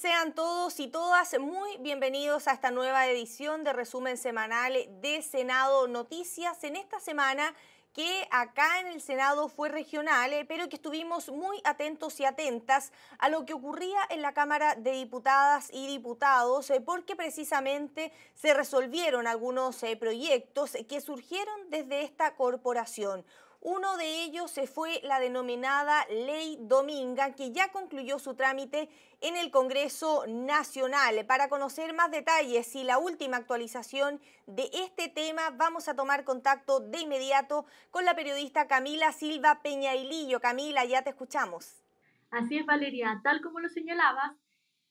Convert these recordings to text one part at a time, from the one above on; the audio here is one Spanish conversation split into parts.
sean todos y todas muy bienvenidos a esta nueva edición de resumen semanal de Senado Noticias. En esta semana que acá en el Senado fue regional, eh, pero que estuvimos muy atentos y atentas a lo que ocurría en la Cámara de Diputadas y Diputados, eh, porque precisamente se resolvieron algunos eh, proyectos que surgieron desde esta corporación. Uno de ellos se fue la denominada Ley Dominga, que ya concluyó su trámite en el Congreso Nacional. Para conocer más detalles y la última actualización de este tema, vamos a tomar contacto de inmediato con la periodista Camila Silva Peñailillo. Camila, ya te escuchamos. Así es, Valeria. Tal como lo señalabas,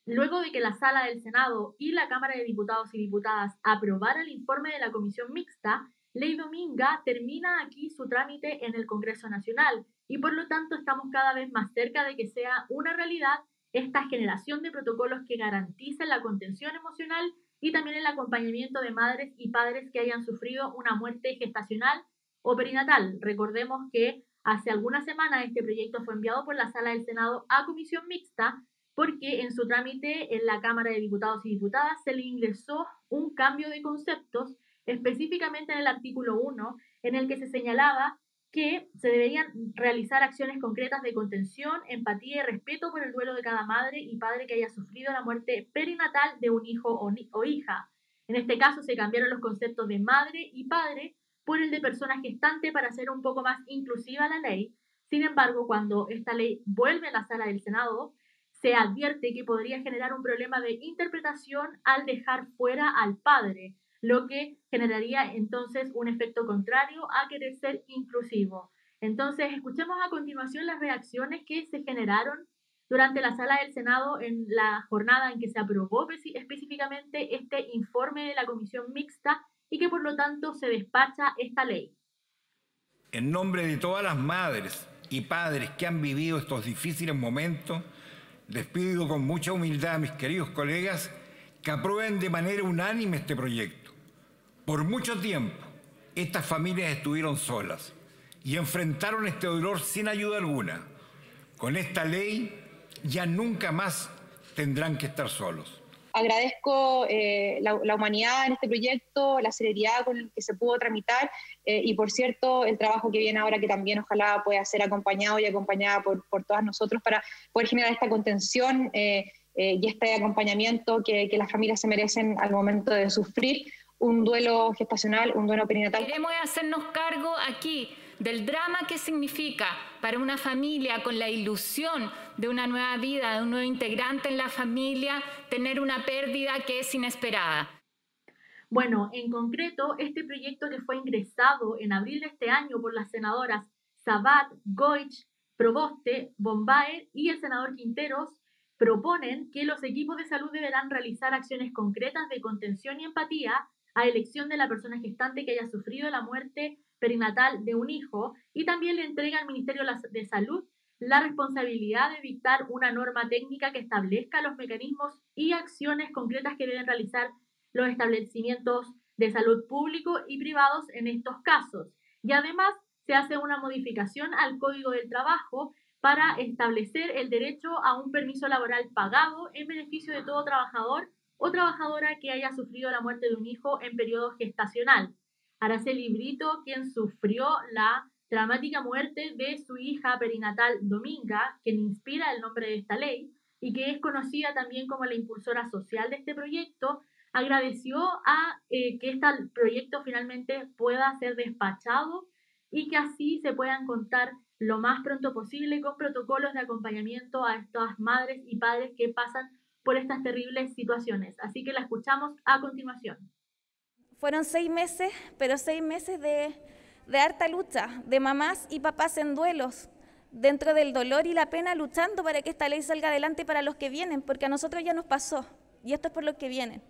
luego de que la Sala del Senado y la Cámara de Diputados y Diputadas aprobaran el informe de la Comisión Mixta, Ley Dominga termina aquí su trámite en el Congreso Nacional y por lo tanto estamos cada vez más cerca de que sea una realidad esta generación de protocolos que garanticen la contención emocional y también el acompañamiento de madres y padres que hayan sufrido una muerte gestacional o perinatal. Recordemos que hace algunas semanas este proyecto fue enviado por la Sala del Senado a comisión mixta porque en su trámite en la Cámara de Diputados y Diputadas se le ingresó un cambio de conceptos específicamente en el artículo 1, en el que se señalaba que se deberían realizar acciones concretas de contención, empatía y respeto por el duelo de cada madre y padre que haya sufrido la muerte perinatal de un hijo o, hija. En este caso se cambiaron los conceptos de madre y padre por el de persona gestante para hacer un poco más inclusiva la ley. Sin embargo, cuando esta ley vuelve a la sala del Senado, se advierte que podría generar un problema de interpretación al dejar fuera al padre, lo que generaría entonces un efecto contrario a querer ser inclusivo. Entonces, escuchemos a continuación las reacciones que se generaron durante la sala del Senado en la jornada en que se aprobó específicamente este informe de la comisión mixta y que por lo tanto se despacha esta ley. En nombre de todas las madres y padres que han vivido estos difíciles momentos, les pido con mucha humildad a mis queridos colegas que aprueben de manera unánime este proyecto por mucho tiempo, estas familias estuvieron solas y enfrentaron este dolor sin ayuda alguna. Con esta ley ya nunca más tendrán que estar solos. Agradezco eh, la, humanidad en este proyecto, la celeridad con la que se pudo tramitar eh, y, por cierto, el trabajo que viene ahora que también ojalá pueda ser acompañado y acompañada por, todas nosotros para poder generar esta contención eh, y este acompañamiento que, que las familias se merecen al momento de sufrir un duelo gestacional, un duelo perinatal. Queremos hacernos cargo aquí del drama que significa para una familia con la ilusión de una nueva vida, de un nuevo integrante en la familia, tener una pérdida que es inesperada. Bueno, en concreto, este proyecto que fue ingresado en abril de este año por las senadoras Sabat, Goich, Proboste, Bombaer y el senador Quinteros, proponen que los equipos de salud deberán realizar acciones concretas de contención y empatía a elección de la persona gestante que haya sufrido la muerte perinatal de un hijo y también le entrega al Ministerio de Salud la responsabilidad de dictar una norma técnica que establezca los mecanismos y acciones concretas que deben realizar los establecimientos de salud público y privados en estos casos. Y además se hace una modificación al Código del Trabajo para establecer el derecho a un permiso laboral pagado en beneficio de todo trabajador o trabajadora que haya sufrido la muerte de un hijo en periodo gestacional. Araceli librito quien sufrió la dramática muerte de su hija perinatal Dominga, quien inspira el nombre de esta ley y que es conocida también como la impulsora social de este proyecto, agradeció a eh, que este proyecto finalmente pueda ser despachado y que así se puedan contar lo más pronto posible con protocolos de acompañamiento a estas madres y padres que pasan por estas terribles situaciones. Así que la escuchamos a continuación. Fueron seis meses, pero seis meses de, de harta lucha, de mamás y papás en duelos, dentro del dolor y la pena, luchando para que esta ley salga adelante para los que vienen, porque a nosotros ya nos pasó, y esto es por los que vienen.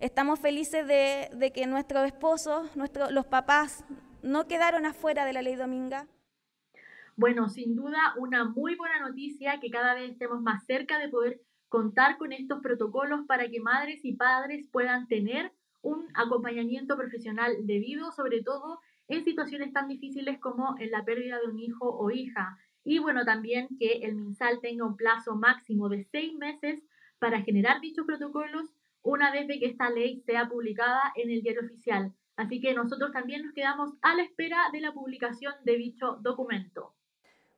Estamos felices de, de que nuestro esposos, nuestro, los papás, no quedaron afuera de la ley dominga. Bueno, sin duda una muy buena noticia que cada vez estemos más cerca de poder contar con estos protocolos para que madres y padres puedan tener un acompañamiento profesional debido, sobre todo en situaciones tan difíciles como en la pérdida de un hijo o hija. Y bueno, también que el MinSal tenga un plazo máximo de seis meses para generar dichos protocolos una vez que esta ley sea publicada en el diario oficial. Así que nosotros también nos quedamos a la espera de la publicación de dicho documento.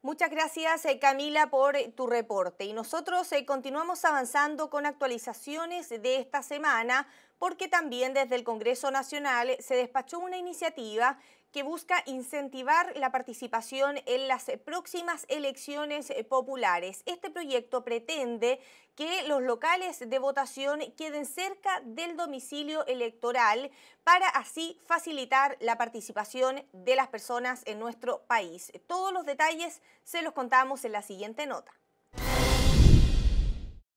Muchas gracias eh, Camila por eh, tu reporte y nosotros eh, continuamos avanzando con actualizaciones de esta semana porque también desde el Congreso Nacional se despachó una iniciativa que busca incentivar la participación en las próximas elecciones eh, populares. Este proyecto pretende que los locales de votación queden cerca del domicilio electoral para así facilitar la participación de las personas en nuestro país. Todos los detalles se los contamos en la siguiente nota.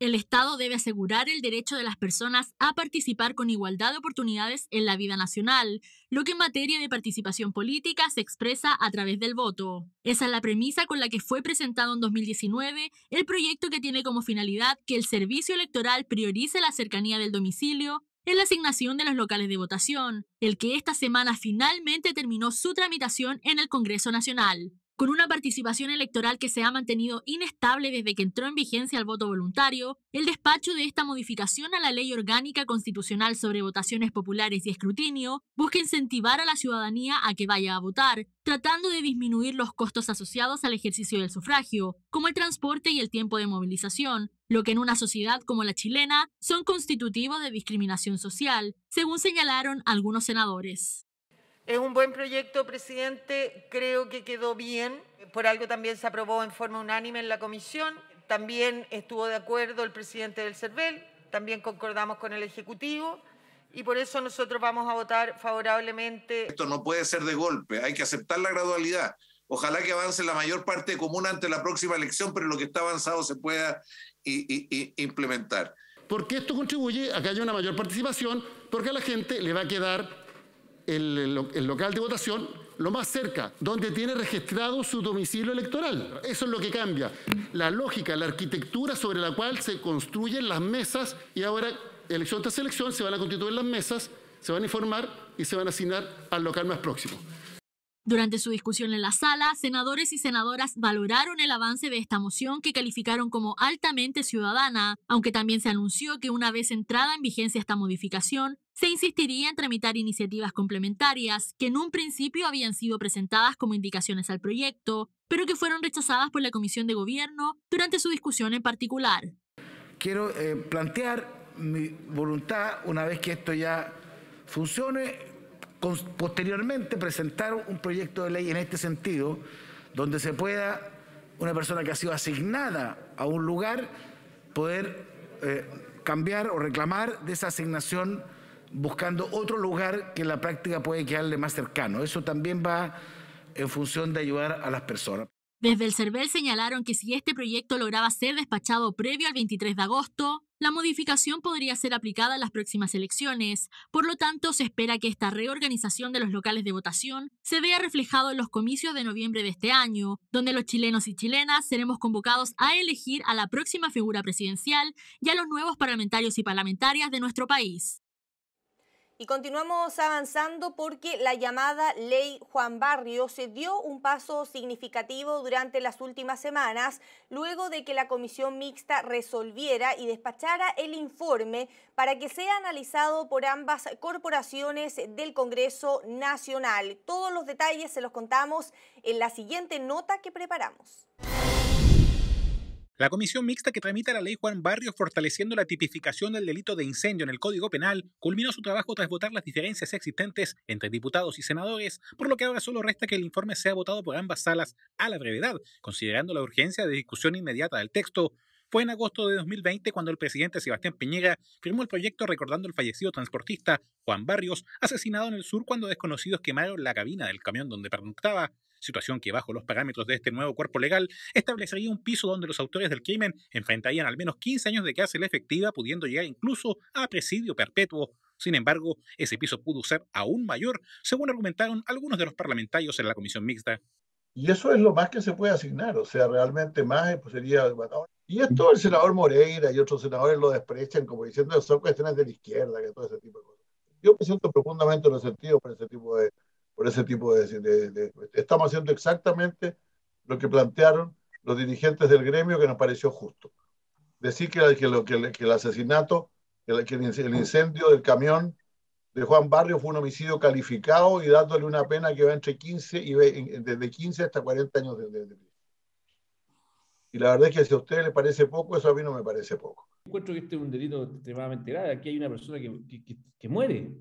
El Estado debe asegurar el derecho de las personas a participar con igualdad de oportunidades en la vida nacional, lo que en materia de participación política se expresa a través del voto. Esa es la premisa con la que fue presentado en 2019 el proyecto que tiene como finalidad que el servicio electoral priorice la cercanía del domicilio en la asignación de los locales de votación, el que esta semana finalmente terminó su tramitación en el Congreso Nacional. Con una participación electoral que se ha mantenido inestable desde que entró en vigencia el voto voluntario, el despacho de esta modificación a la Ley Orgánica Constitucional sobre Votaciones Populares y Escrutinio busca incentivar a la ciudadanía a que vaya a votar, tratando de disminuir los costos asociados al ejercicio del sufragio, como el transporte y el tiempo de movilización, lo que en una sociedad como la chilena son constitutivos de discriminación social, según señalaron algunos senadores. Es un buen proyecto, presidente. Creo que quedó bien. Por algo también se aprobó en forma unánime en la comisión. También estuvo de acuerdo el presidente del CERVEL. También concordamos con el Ejecutivo. Y por eso nosotros vamos a votar favorablemente. Esto no puede ser de golpe. Hay que aceptar la gradualidad. Ojalá que avance la mayor parte común ante la próxima elección, pero lo que está avanzado se pueda y, implementar. Porque esto contribuye a que haya una mayor participación, porque a la gente le va a quedar el, local de votación lo más cerca, donde tiene registrado su domicilio electoral. Eso es lo que cambia. La lógica, la arquitectura sobre la cual se construyen las mesas y ahora, elección tras elección, se van a constituir las mesas, se van a informar y se van a asignar al local más próximo. Durante su discusión en la sala, senadores y senadoras valoraron el avance de esta moción que calificaron como altamente ciudadana, aunque también se anunció que una vez entrada en vigencia esta modificación, se insistiría en tramitar iniciativas complementarias que en un principio habían sido presentadas como indicaciones al proyecto, pero que fueron rechazadas por la Comisión de Gobierno durante su discusión en particular. Quiero eh, plantear mi voluntad, una vez que esto ya funcione, posteriormente presentar un proyecto de ley en este sentido, donde se pueda una persona que ha sido asignada a un lugar poder eh, cambiar o reclamar de esa asignación buscando otro lugar que en la práctica puede quedarle más cercano. Eso también va en función de ayudar a las personas. Desde el CERVEL señalaron que si este proyecto lograba ser despachado previo al 23 de agosto, la modificación podría ser aplicada en las próximas elecciones. Por lo tanto, se espera que esta reorganización de los locales de votación se vea reflejado en los comicios de noviembre de este año, donde los chilenos y chilenas seremos convocados a elegir a la próxima figura presidencial y a los nuevos parlamentarios y parlamentarias de nuestro país. Y continuamos avanzando porque la llamada ley Juan Barrio se dio un paso significativo durante las últimas semanas, luego de que la comisión mixta resolviera y despachara el informe para que sea analizado por ambas corporaciones del Congreso Nacional. Todos los detalles se los contamos en la siguiente nota que preparamos. La comisión mixta que tramita la ley Juan Barrios fortaleciendo la tipificación del delito de incendio en el Código Penal culminó su trabajo tras votar las diferencias existentes entre diputados y senadores, por lo que ahora solo resta que el informe sea votado por ambas salas a la brevedad, considerando la urgencia de discusión inmediata del texto. Fue en agosto de 2020 cuando el presidente Sebastián Piñera firmó el proyecto recordando el fallecido transportista Juan Barrios, asesinado en el sur cuando desconocidos quemaron la cabina del camión donde pernoctaba situación que bajo los parámetros de este nuevo cuerpo legal establecería un piso donde los autores del crimen enfrentarían al menos 15 años de cárcel efectiva, pudiendo llegar incluso a presidio perpetuo. Sin embargo, ese piso pudo ser aún mayor, según argumentaron algunos de los parlamentarios en la comisión mixta. Y eso es lo más que se puede asignar, o sea, realmente más eh, pues sería... Y esto mm. el senador Moreira y otros senadores lo desprecian como diciendo que son cuestiones de la izquierda, que todo ese tipo de cosas. Yo me siento profundamente resentido por ese tipo de, por ese tipo de, Estamos haciendo exactamente lo que plantearon los dirigentes del gremio que nos pareció justo. Decir que, el asesinato, el, que el incendio del camión de Juan Barrio fue un homicidio calificado y dándole una pena que va entre 15 y desde 15 hasta 40 años de, de, Y la verdad es que si a ustedes les parece poco, eso a mí no me parece poco. Encuentro que este es un delito extremadamente grave. Aquí hay una persona que muere.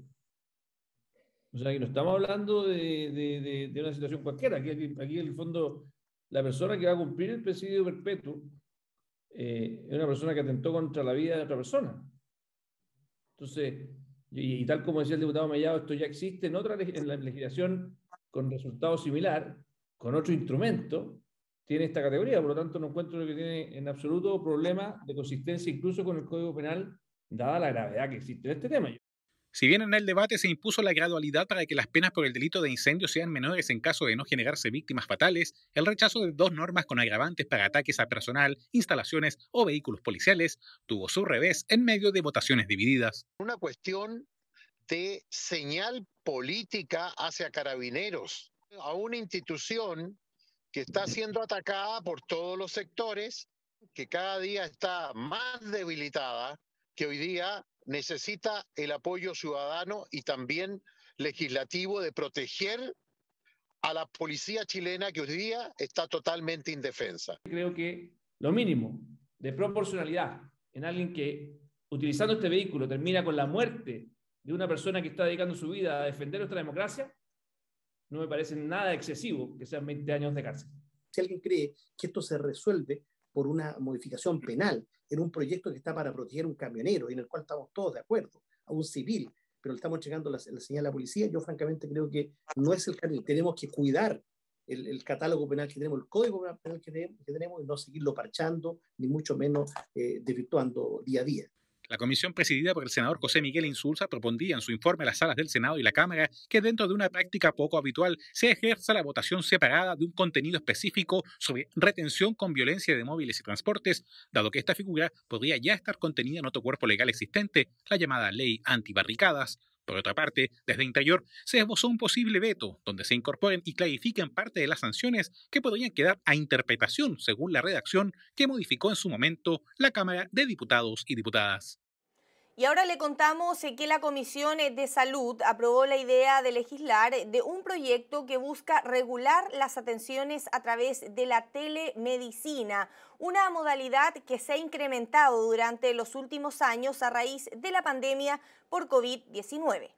O sea, que no estamos hablando de, una situación cualquiera. Aquí, en el fondo, la persona que va a cumplir el presidio perpetuo eh, es una persona que atentó contra la vida de otra persona. Entonces, y, tal como decía el diputado Mellado, esto ya existe en otra en la legislación con resultado similar, con otro instrumento, tiene esta categoría. Por lo tanto, no encuentro que tiene en absoluto problema de consistencia incluso con el Código Penal, dada la gravedad que existe en este tema. Si bien en el debate se impuso la gradualidad para que las penas por el delito de incendio sean menores en caso de no generarse víctimas fatales, el rechazo de dos normas con agravantes para ataques a personal, instalaciones o vehículos policiales tuvo su revés en medio de votaciones divididas. Una cuestión de señal política hacia carabineros, a una institución que está siendo atacada por todos los sectores, que cada día está más debilitada, que hoy día necesita el apoyo ciudadano y también legislativo de proteger a la policía chilena que hoy día está totalmente indefensa. Creo que lo mínimo de proporcionalidad en alguien que utilizando este vehículo termina con la muerte de una persona que está dedicando su vida a defender nuestra democracia, no me parece nada excesivo que sean 20 años de cárcel. Si alguien cree que esto se resuelve por una modificación penal en un proyecto que está para proteger a un camionero en el cual estamos todos de acuerdo, a un civil, pero le estamos llegando la, señal a la policía. Yo francamente creo que no es el camino. Tenemos que cuidar el, catálogo penal que tenemos, el código penal que, tenemos, y no seguirlo parchando, ni mucho menos eh, desvirtuando día a día. La comisión presidida por el senador José Miguel Insulza propondía en su informe a las salas del Senado y la Cámara que dentro de una práctica poco habitual se ejerza la votación separada de un contenido específico sobre retención con violencia de móviles y transportes, dado que esta figura podría ya estar contenida en otro cuerpo legal existente, la llamada ley antibarricadas, por otra parte, desde Interior se esbozó un posible veto, donde se incorporen y clarifiquen parte de las sanciones que podrían quedar a interpretación según la redacción que modificó en su momento la Cámara de Diputados y Diputadas. Y ahora le contamos eh, que la Comisión eh, de Salud aprobó la idea de legislar eh, de un proyecto que busca regular las atenciones a través de la telemedicina, una modalidad que se ha incrementado durante los últimos años a raíz de la pandemia por COVID-19.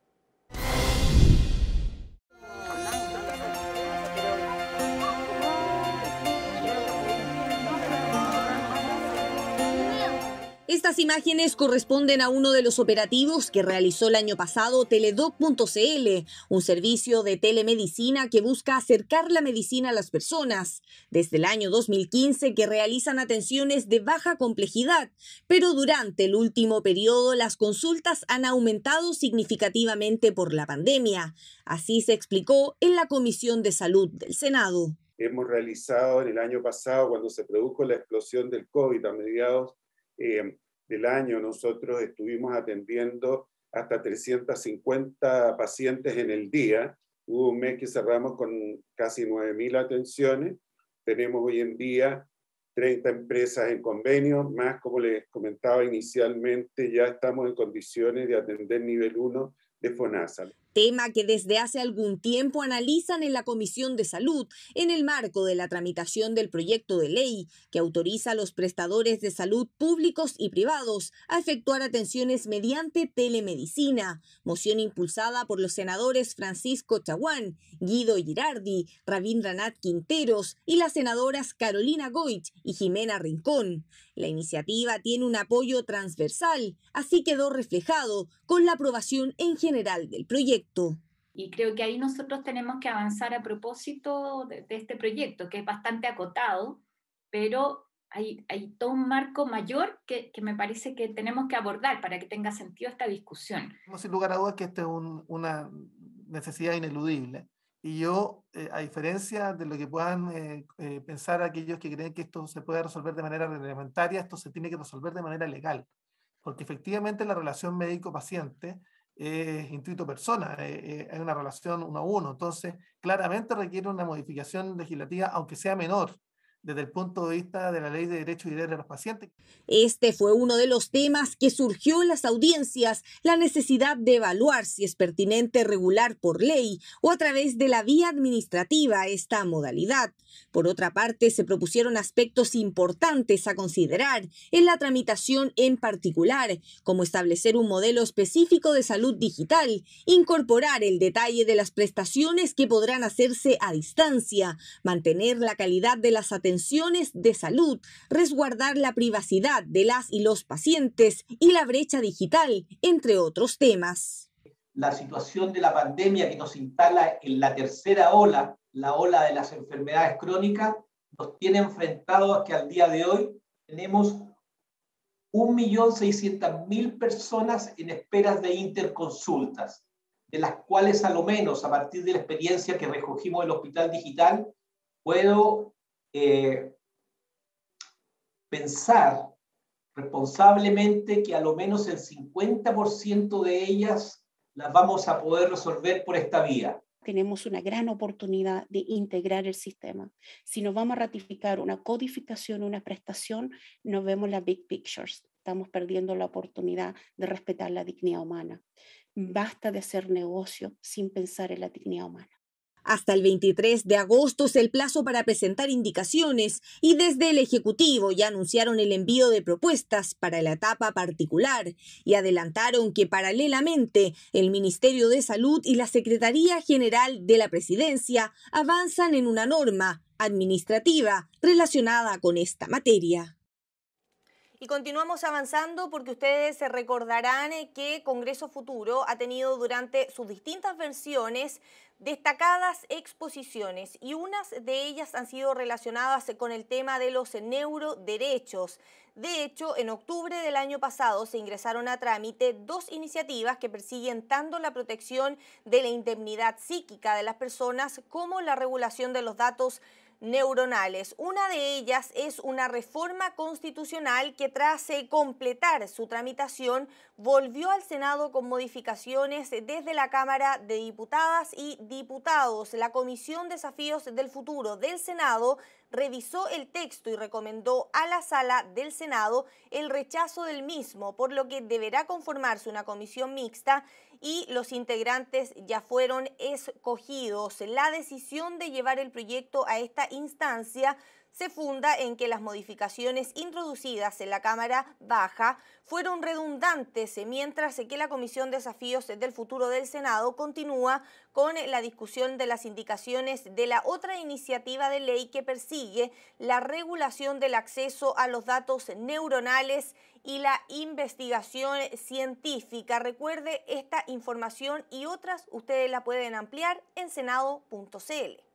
Estas imágenes corresponden a uno de los operativos que realizó el año pasado Teledoc.cl, un servicio de telemedicina que busca acercar la medicina a las personas. Desde el año 2015 que realizan atenciones de baja complejidad, pero durante el último periodo las consultas han aumentado significativamente por la pandemia. Así se explicó en la Comisión de Salud del Senado. Hemos realizado en el año pasado, cuando se produjo la explosión del COVID a mediados eh, del año nosotros estuvimos atendiendo hasta 350 pacientes en el día. Hubo un mes que cerramos con casi 9.000 atenciones. Tenemos hoy en día 30 empresas en convenio, más como les comentaba inicialmente, ya estamos en condiciones de atender nivel 1 de FONASA tema que desde hace algún tiempo analizan en la Comisión de Salud en el marco de la tramitación del proyecto de ley que autoriza a los prestadores de salud públicos y privados a efectuar atenciones mediante telemedicina, moción impulsada por los senadores Francisco Chaguán, Guido Girardi, Ranat Quinteros y las senadoras Carolina Goit y Jimena Rincón. La iniciativa tiene un apoyo transversal, así quedó reflejado con la aprobación en general del proyecto. Y creo que ahí nosotros tenemos que avanzar a propósito de, este proyecto, que es bastante acotado, pero hay, hay todo un marco mayor que, que, me parece que tenemos que abordar para que tenga sentido esta discusión. Sin lugar a dudas que esta es una necesidad ineludible y yo, eh, a diferencia de lo que puedan eh, eh, pensar aquellos que creen que esto se puede resolver de manera reglamentaria, esto se tiene que resolver de manera legal, porque efectivamente la relación médico-paciente es intuito-persona, es una relación uno a uno, entonces claramente requiere una modificación legislativa, aunque sea menor, desde el punto de vista de la ley de derechos y deberes de los pacientes. Este fue uno de los temas que surgió en las audiencias, la necesidad de evaluar si es pertinente regular por ley o a través de la vía administrativa esta modalidad. Por otra parte, se propusieron aspectos importantes a considerar en la tramitación en particular, como establecer un modelo específico de salud digital, incorporar el detalle de las prestaciones que podrán hacerse a distancia, mantener la calidad de las atenciones tensiones de salud, resguardar la privacidad de las y los pacientes y la brecha digital, entre otros temas. La situación de la pandemia que nos instala en la tercera ola, la ola de las enfermedades crónicas, nos tiene enfrentados a que al día de hoy tenemos 1.600.000 personas en esperas de interconsultas, de las cuales a lo menos a partir de la experiencia que recogimos del Hospital Digital, puedo eh, pensar responsablemente que a lo menos el 50% de ellas las vamos a poder resolver por esta vía. Tenemos una gran oportunidad de integrar el sistema. Si nos vamos a ratificar una codificación, una prestación, nos vemos las big pictures. Estamos perdiendo la oportunidad de respetar la dignidad humana. Basta de hacer negocio sin pensar en la dignidad humana. Hasta el 23 de agosto es el plazo para presentar indicaciones y desde el Ejecutivo ya anunciaron el envío de propuestas para la etapa particular y adelantaron que paralelamente el Ministerio de Salud y la Secretaría General de la Presidencia avanzan en una norma administrativa relacionada con esta materia. Y continuamos avanzando porque ustedes se recordarán eh, que Congreso Futuro ha tenido durante sus distintas versiones destacadas exposiciones y unas de ellas han sido relacionadas con el tema de los neuroderechos. De hecho, en octubre del año pasado se ingresaron a trámite dos iniciativas que persiguen tanto la protección de la indemnidad psíquica de las personas como la regulación de los datos neuronales. Una de ellas es una reforma constitucional que tras eh, completar su tramitación volvió al Senado con modificaciones desde la Cámara de Diputadas y Diputados. La Comisión Desafíos del Futuro del Senado revisó el texto y recomendó a la sala del Senado el rechazo del mismo, por lo que deberá conformarse una comisión mixta y los integrantes ya fueron escogidos. La decisión de llevar el proyecto a esta instancia se funda en que las modificaciones introducidas en la Cámara Baja fueron redundantes, mientras que la Comisión de Desafíos del Futuro del Senado continúa con la discusión de las indicaciones de la otra iniciativa de ley que persigue la regulación del acceso a los datos neuronales y la investigación científica. Recuerde, esta información y otras ustedes la pueden ampliar en senado.cl.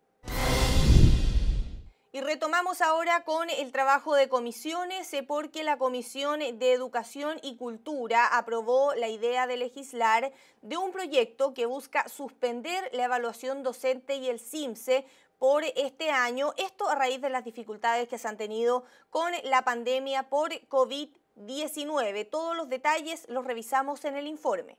Y retomamos ahora con el trabajo de comisiones, eh, porque la Comisión de Educación y Cultura aprobó la idea de legislar de un proyecto que busca suspender la evaluación docente y el CIMSE por este año, esto a raíz de las dificultades que se han tenido con la pandemia por COVID-19. Todos los detalles los revisamos en el informe.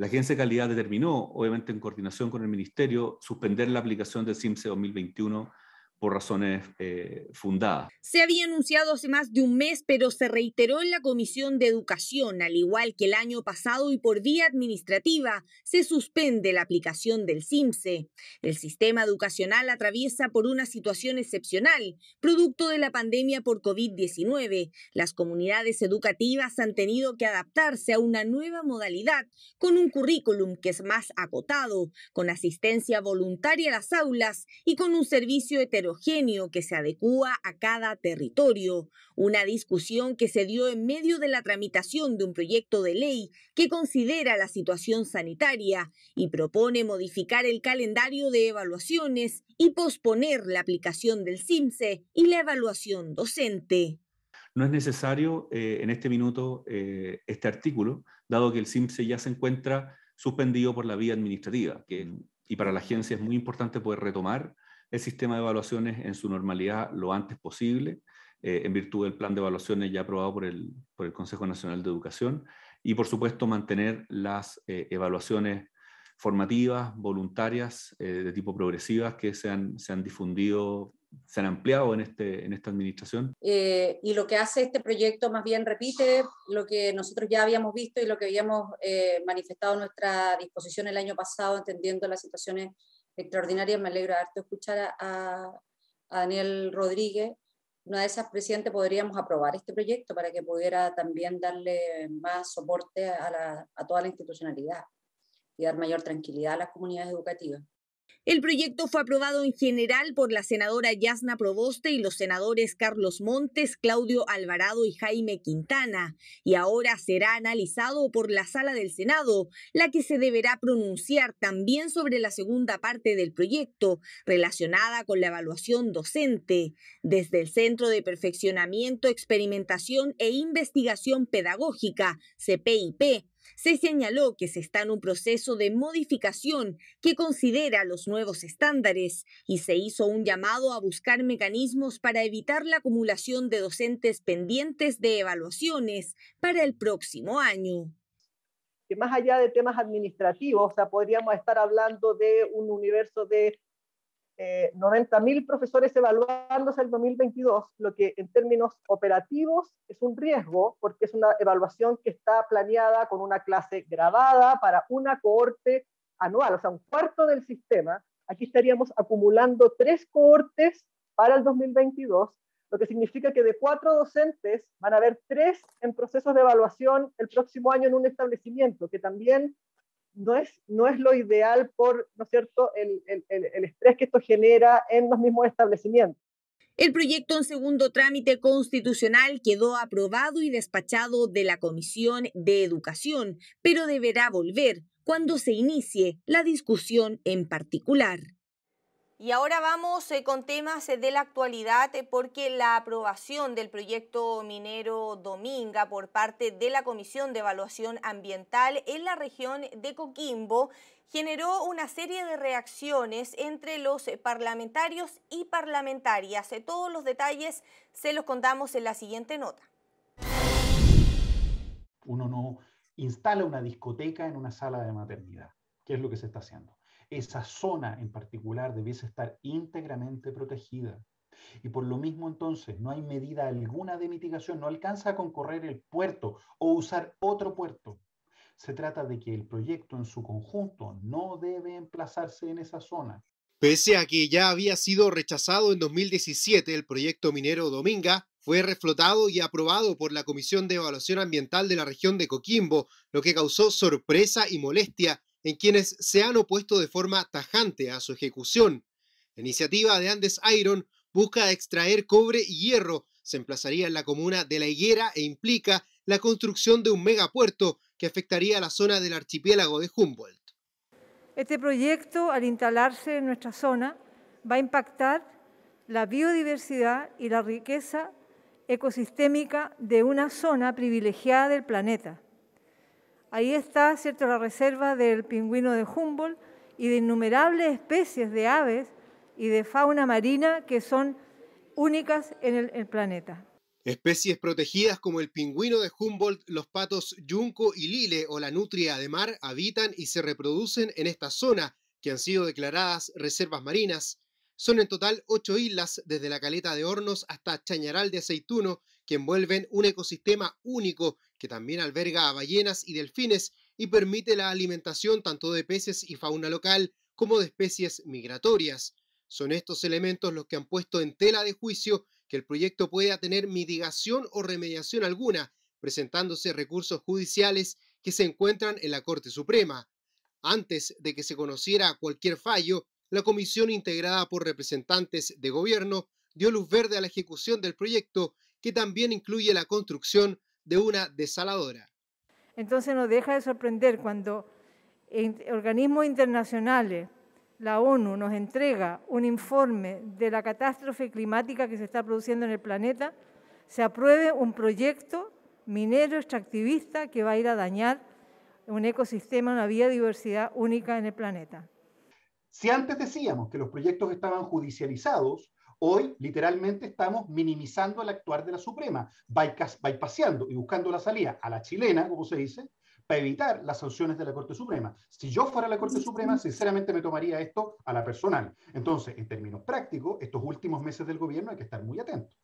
La Agencia de Calidad determinó, obviamente en coordinación con el Ministerio, suspender la aplicación del CIMSE 2021 por razones eh, fundadas. Se había anunciado hace más de un mes, pero se reiteró en la Comisión de Educación, al igual que el año pasado y por vía administrativa, se suspende la aplicación del CIMSE. El sistema educacional atraviesa por una situación excepcional, producto de la pandemia por COVID-19. Las comunidades educativas han tenido que adaptarse a una nueva modalidad, con un currículum que es más acotado, con asistencia voluntaria a las aulas y con un servicio heterogéneo genio que se adecúa a cada territorio, una discusión que se dio en medio de la tramitación de un proyecto de ley que considera la situación sanitaria y propone modificar el calendario de evaluaciones y posponer la aplicación del CIMSE y la evaluación docente. No es necesario eh, en este minuto eh, este artículo, dado que el CIMSE ya se encuentra suspendido por la vía administrativa, y para la agencia es muy importante poder retomar el sistema de evaluaciones en su normalidad lo antes posible, eh, en virtud del plan de evaluaciones ya aprobado por el, por el, Consejo Nacional de Educación, y por supuesto mantener las eh, evaluaciones formativas, voluntarias, eh, de tipo progresivas que se han, se han difundido se han ampliado en, este, en esta administración. y lo que hace este proyecto más bien repite lo que nosotros ya habíamos visto y lo que habíamos manifestado nuestra disposición el año pasado, entendiendo las situaciones Extraordinaria, Me alegra harto escuchar a, Daniel Rodríguez. Una de esas, presidente, podríamos aprobar este proyecto para que pudiera también darle más soporte a toda la institucionalidad y dar mayor tranquilidad a las comunidades educativas. El proyecto fue aprobado en general por la senadora Yasna Proboste y los senadores Carlos Montes, Claudio Alvarado y Jaime Quintana, y ahora será analizado por la sala del Senado, la que se deberá pronunciar también sobre la segunda parte del proyecto relacionada con la evaluación docente, desde el Centro de Perfeccionamiento, Experimentación e Investigación Pedagógica, CPIP se señaló que se está en un proceso de modificación que considera los nuevos estándares y se hizo un llamado a buscar mecanismos para evitar la acumulación de docentes pendientes de evaluaciones para el próximo año que más allá de temas administrativos, sea, podríamos estar hablando de un universo de eh, 90.000 profesores evaluándose el 2022, lo que en términos operativos es un riesgo porque es una evaluación que está planeada con una clase grabada para una cohorte anual, o sea, un cuarto del sistema. Aquí estaríamos acumulando tres cohortes para el 2022, lo que significa que de cuatro docentes van a haber tres en procesos de evaluación el próximo año en un establecimiento, que también no es, no es lo ideal por, ¿no cierto?, el estrés que esto genera en los mismos establecimientos. El proyecto en segundo trámite constitucional quedó aprobado y despachado de la Comisión de Educación, pero deberá volver cuando se inicie la discusión en particular. Y ahora vamos eh, con temas eh, de la actualidad eh, porque la aprobación del proyecto minero Dominga por parte de la Comisión de Evaluación Ambiental en la región de Coquimbo generó una serie de reacciones entre los parlamentarios y parlamentarias. Todos los detalles se los contamos en la siguiente nota. Uno no instala una discoteca en una sala de maternidad, ¿Qué es lo que se está haciendo esa zona en particular debiese estar íntegramente protegida. Y por lo mismo entonces no hay medida alguna de mitigación, no alcanza a concorrer el puerto o usar otro puerto. Se trata de que el proyecto en su conjunto no debe emplazarse en esa zona. Pese a que ya había sido rechazado en 2017 el proyecto minero Dominga, fue reflotado y aprobado por la Comisión de Evaluación Ambiental de la región de Coquimbo, lo que causó sorpresa y molestia en quienes se han opuesto de forma tajante a su ejecución. La iniciativa de Andes Iron busca extraer cobre y hierro, se emplazaría en la comuna de La Higuera e implica la construcción de un megapuerto que afectaría la zona del archipiélago de Humboldt. Este proyecto, al instalarse en nuestra zona, va a impactar la biodiversidad y la riqueza ecosistémica de una zona privilegiada del planeta Ahí está, ¿cierto?, la reserva del pingüino de Humboldt y de innumerables especies de aves y de fauna marina que son únicas en el, el planeta. Especies protegidas como el pingüino de Humboldt, los patos yunco y lile o la nutria de mar habitan y se reproducen en esta zona, que han sido declaradas reservas marinas. Son en total ocho islas, desde la Caleta de Hornos hasta Chañaral de Aceituno, que envuelven un ecosistema único que también alberga a ballenas y delfines y permite la alimentación tanto de peces y fauna local como de especies migratorias. Son estos elementos los que han puesto en tela de juicio que el proyecto pueda tener mitigación o remediación alguna, presentándose recursos judiciales que se encuentran en la Corte Suprema. Antes de que se conociera cualquier fallo, la comisión integrada por representantes de gobierno dio luz verde a la ejecución del proyecto que también incluye la construcción de una desaladora. Entonces nos deja de sorprender cuando organismos internacionales, la ONU, nos entrega un informe de la catástrofe climática que se está produciendo en el planeta, se apruebe un proyecto minero extractivista que va a ir a dañar un ecosistema, una biodiversidad única en el planeta. Si antes decíamos que los proyectos estaban judicializados, Hoy, literalmente, estamos minimizando el actuar de la Suprema, bypaseando y buscando la salida a la chilena, como se dice, para evitar las sanciones de la Corte Suprema. Si yo fuera la Corte Suprema, sinceramente me tomaría esto a la personal. Entonces, en términos prácticos, estos últimos meses del gobierno hay que estar muy atentos.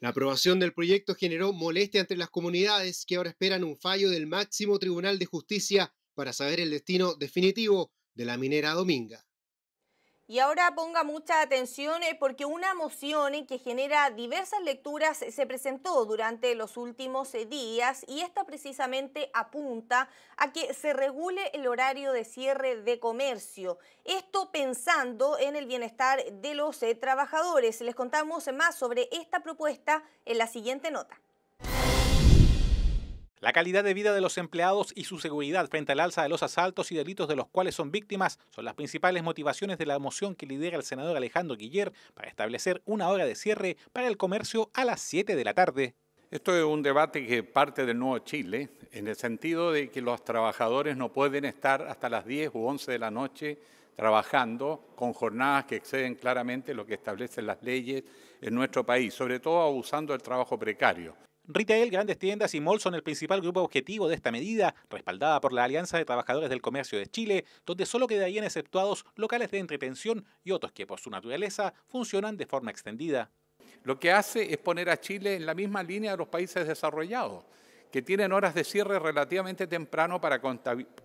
La aprobación del proyecto generó molestia entre las comunidades que ahora esperan un fallo del máximo Tribunal de Justicia para saber el destino definitivo de la minera Dominga. Y ahora ponga mucha atención eh, porque una moción eh, que genera diversas lecturas eh, se presentó durante los últimos días y esta precisamente apunta a que se regule el horario de cierre de comercio. Esto pensando en el bienestar de los trabajadores. Les contamos más sobre esta propuesta en la siguiente nota. La calidad de vida de los empleados y su seguridad frente al alza de los asaltos y delitos de los cuales son víctimas son las principales motivaciones de la moción que lidera el senador Alejandro Guiller para establecer una hora de cierre para el comercio a las 7 de la tarde. Esto es un debate que parte del Nuevo Chile, en el sentido de que los trabajadores no pueden estar hasta las 10 u 11 de la noche trabajando con jornadas que exceden claramente lo que establecen las leyes en nuestro país, sobre todo abusando del trabajo precario. Retail, grandes tiendas y malls son el principal grupo objetivo de esta medida, respaldada por la Alianza de Trabajadores del Comercio de Chile, donde solo quedarían exceptuados locales de entretención y otros que por su naturaleza funcionan de forma extendida. Lo que hace es poner a Chile en la misma línea de los países desarrollados, que tienen horas de cierre relativamente temprano para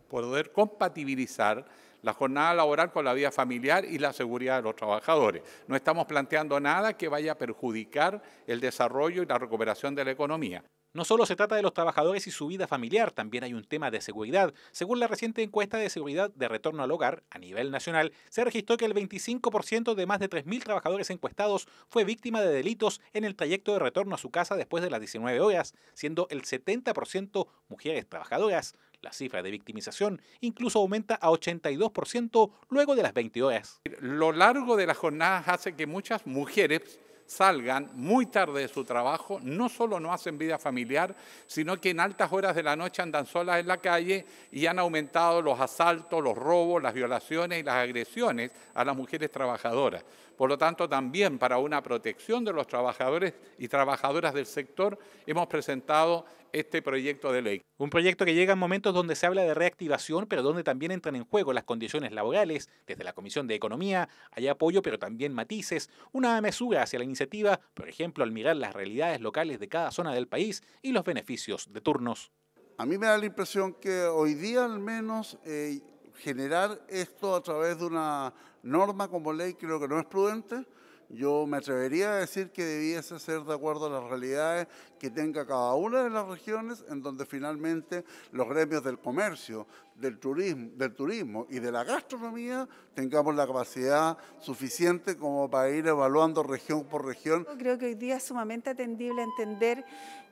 poder compatibilizar la jornada laboral con la vida familiar y la seguridad de los trabajadores. No estamos planteando nada que vaya a perjudicar el desarrollo y la recuperación de la economía. No solo se trata de los trabajadores y su vida familiar, también hay un tema de seguridad. Según la reciente encuesta de seguridad de retorno al hogar a nivel nacional, se registró que el 25% de más de 3.000 trabajadores encuestados fue víctima de delitos en el trayecto de retorno a su casa después de las 19 horas, siendo el 70% mujeres trabajadoras. La cifra de victimización incluso aumenta a 82% luego de las 20 horas. Lo largo de las jornadas hace que muchas mujeres salgan muy tarde de su trabajo, no solo no hacen vida familiar, sino que en altas horas de la noche andan solas en la calle y han aumentado los asaltos, los robos, las violaciones y las agresiones a las mujeres trabajadoras. Por lo tanto, también para una protección de los trabajadores y trabajadoras del sector, hemos presentado este proyecto de ley. Un proyecto que llega en momentos donde se habla de reactivación, pero donde también entran en juego las condiciones laborales. Desde la Comisión de Economía hay apoyo, pero también matices. Una mesura hacia la iniciativa, por ejemplo, al mirar las realidades locales de cada zona del país y los beneficios de turnos. A mí me da la impresión que hoy día al menos eh, generar esto a través de una norma como ley creo que no es prudente. Yo me atrevería a decir que debiese ser de acuerdo a las realidades que tenga cada una de las regiones en donde finalmente los gremios del comercio, del turismo, del turismo y de la gastronomía tengamos la capacidad suficiente como para ir evaluando región por región. Creo que hoy día es sumamente atendible entender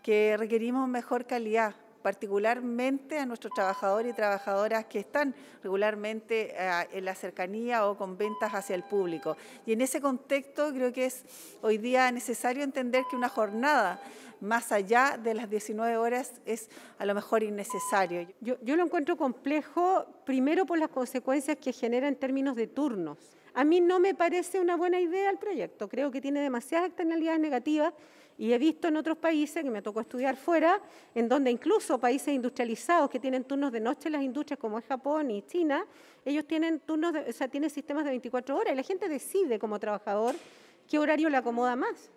que requerimos mejor calidad particularmente a nuestros trabajadores y trabajadoras que están regularmente eh, en la cercanía o con ventas hacia el público. Y en ese contexto creo que es hoy día necesario entender que una jornada más allá de las 19 horas es a lo mejor innecesario. yo lo encuentro complejo, primero por las consecuencias que genera en términos de turnos a mí no me parece una buena idea el proyecto, creo que tiene demasiadas externalidades negativas y he visto en otros países, que me tocó estudiar fuera, en donde incluso países industrializados que tienen turnos de noche en las industrias, como es Japón y China, ellos tienen turnos, o sea, tienen sistemas de 24 horas y la gente decide como trabajador qué horario le acomoda más.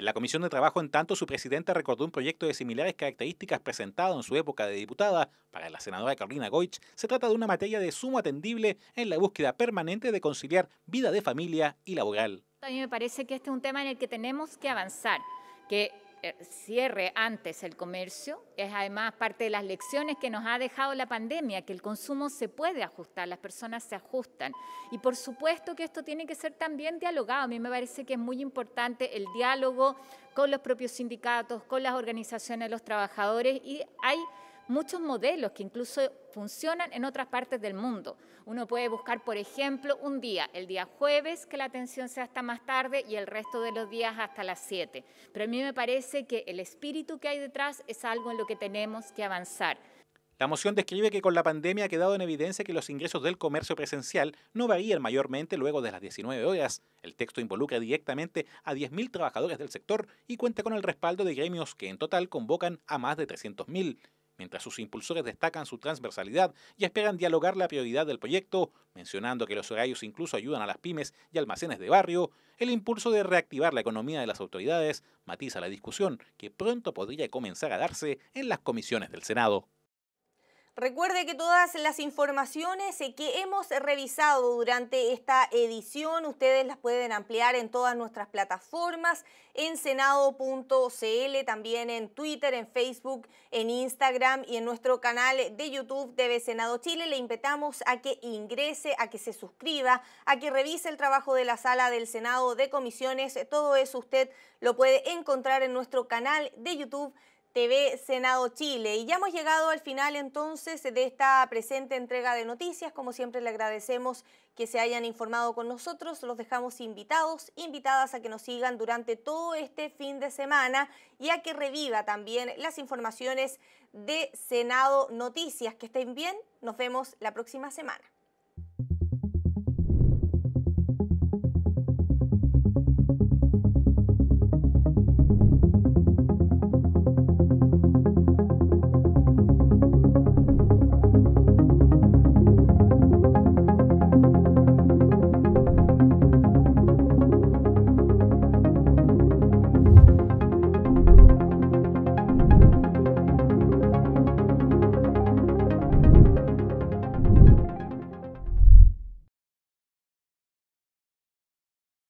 En la Comisión de Trabajo, en tanto, su presidenta recordó un proyecto de similares características presentado en su época de diputada para la senadora Carolina Goich. Se trata de una materia de sumo atendible en la búsqueda permanente de conciliar vida de familia y laboral. A mí me parece que este es un tema en el que tenemos que avanzar, que eh, cierre antes el comercio. Es además parte de las lecciones que nos ha dejado la pandemia, que el consumo se puede ajustar, las personas se ajustan. Y por supuesto que esto tiene que ser también dialogado. A mí me parece que es muy importante el diálogo con los propios sindicatos, con las organizaciones de los trabajadores y hay muchos modelos que incluso funcionan en otras partes del mundo. Uno puede buscar, por ejemplo, un día, el día jueves, que la atención sea hasta más tarde y el resto de los días hasta las 7. Pero a mí me parece que el espíritu que hay detrás es algo en lo que tenemos que avanzar. La moción describe que con la pandemia ha quedado en evidencia que los ingresos del comercio presencial no varían mayormente luego de las 19 horas. El texto involucra directamente a 10.000 trabajadores del sector y cuenta con el respaldo de gremios que en total convocan a más de 300.000 mientras sus impulsores destacan su transversalidad y esperan dialogar la prioridad del proyecto, mencionando que los horarios incluso ayudan a las pymes y almacenes de barrio, el impulso de reactivar la economía de las autoridades matiza la discusión que pronto podría comenzar a darse en las comisiones del Senado. Recuerde que todas las informaciones eh, que hemos revisado durante esta edición, ustedes las pueden ampliar en todas nuestras plataformas, en senado.cl, también en Twitter, en Facebook, en Instagram y en nuestro canal de YouTube de Senado Chile. Le invitamos a que ingrese, a que se suscriba, a que revise el trabajo de la sala del Senado de comisiones. Todo eso usted lo puede encontrar en nuestro canal de YouTube TV Senado Chile. Y ya hemos llegado al final entonces de esta presente entrega de noticias. Como siempre le agradecemos que se hayan informado con nosotros. Los dejamos invitados, invitadas a que nos sigan durante todo este fin de semana y a que reviva también las informaciones de Senado Noticias. Que estén bien. Nos vemos la próxima semana.